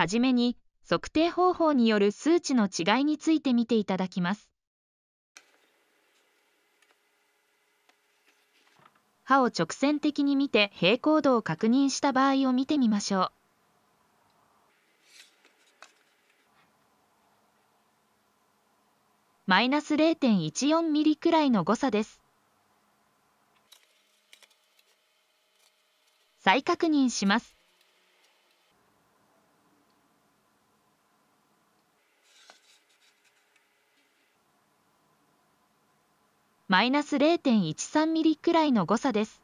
はじめに測定方法による数値の違いについて見ていただきます。歯を直線的に見て平行度を確認した場合を見てみましょう。マイナス0.14ミリくらいの誤差です。再確認します。マイナス0.13ミリくらいの誤差です。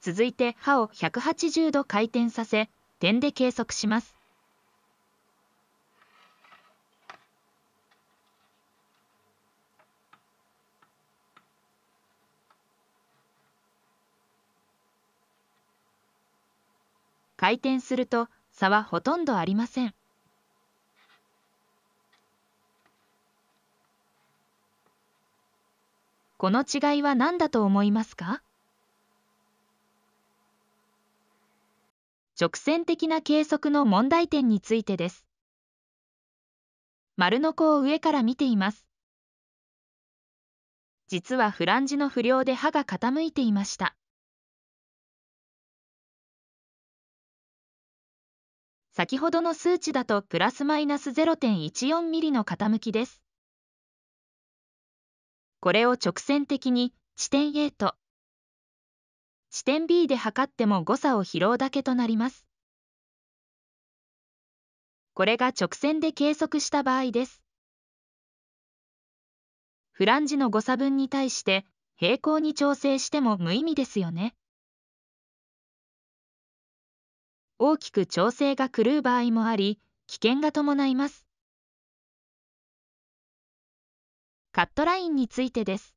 続いて刃を180度回転させ点で計測します。回転すると差はほとんどありません。この違いは何だと思いますか直線的な計測の問題点についてです。丸の子を上から見ています。実はフランジの不良で歯が傾いていました。先ほどの数値だとプラスマイナス0.14ミリの傾きです。これを直線的に地点 A と地点 B で測っても誤差を拾うだけとなります。これが直線で計測した場合です。フランジの誤差分に対して平行に調整しても無意味ですよね。大きく調整が狂う場合もあり、危険が伴います。カットラインについてです。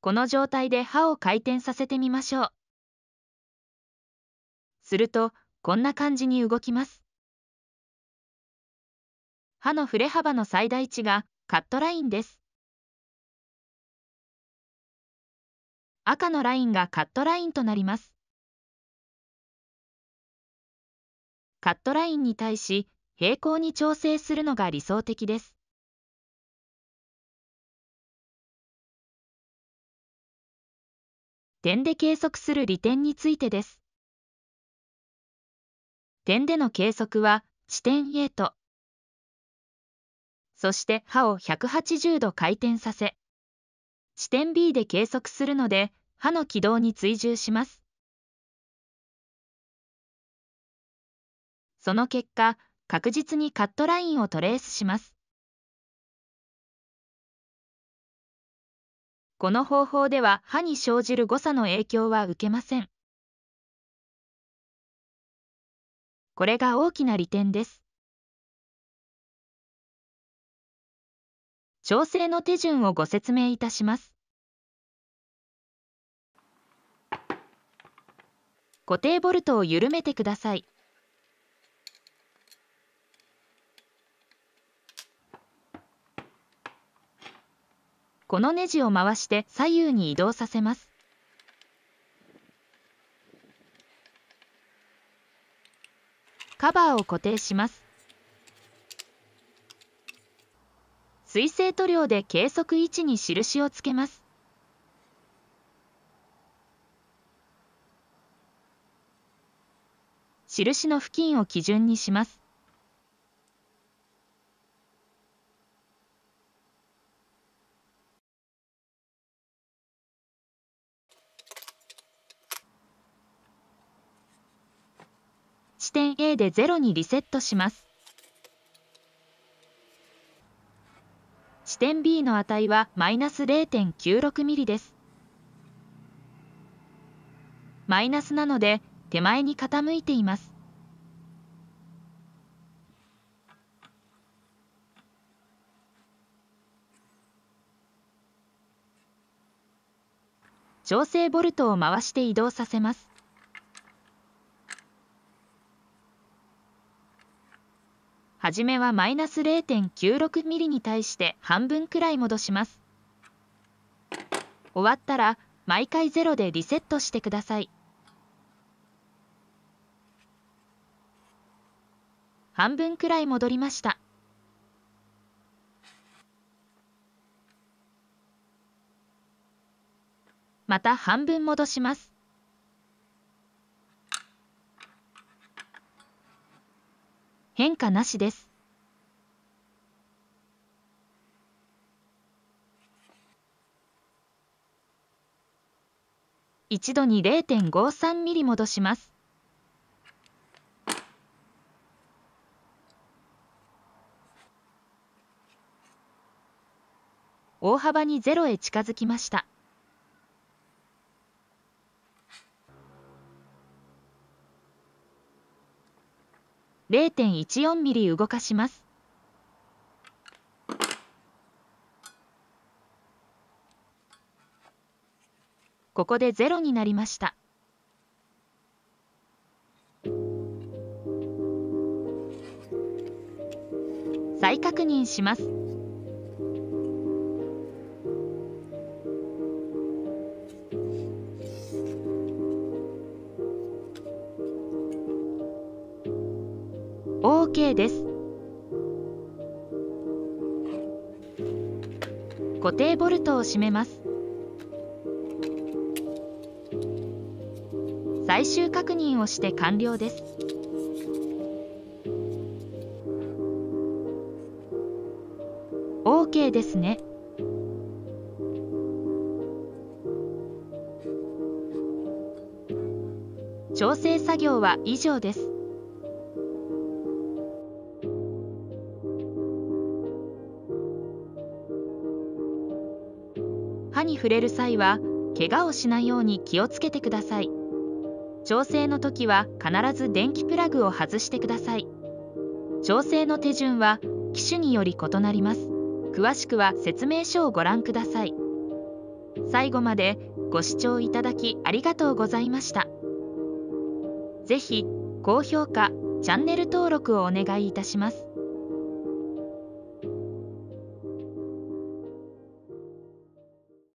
この状態で歯を回転させてみましょう。すると、こんな感じに動きます。歯の触れ幅の最大値がカットラインです。赤のラインがカットラインとなります。カットラインに対し平行に調整するのが理想的です。点で計測する利点についてです。点での計測は地点 A と、そして刃を180度回転させ、地点 B で計測するので、歯の軌道に追従します。その結果、確実にカットラインをトレースします。この方法では歯に生じる誤差の影響は受けません。これが大きな利点です。調整の手順をご説明いたします。固定ボルトを緩めてください。このネジを回して左右に移動させます。カバーを固定します水性塗料で計測位置に印をつけます印の付近を基準にします点 A で0にリセットします。地点 B の値はマイナス0 9 6ミリです。マイナスなので手前に傾いています。調整ボルトを回して移動させます。初めはマイナス 0.96mm に対して半分くらい戻します。終わったら毎回ゼロでリセットしてください。半分くらい戻りました。また半分戻します。変化なしです。一度に0.53ミリ戻します。大幅にゼロへ近づきました。0.14ミリ動かします。ここで0になりました。再確認します。OK です固定ボルトを締めます最終確認をして完了です OK ですね調整作業は以上です触れる際は怪我をしないように気をつけてください調整の時は必ず電気プラグを外してください調整の手順は機種により異なります詳しくは説明書をご覧ください最後までご視聴いただきありがとうございました是非高評価チャンネル登録をお願いいたします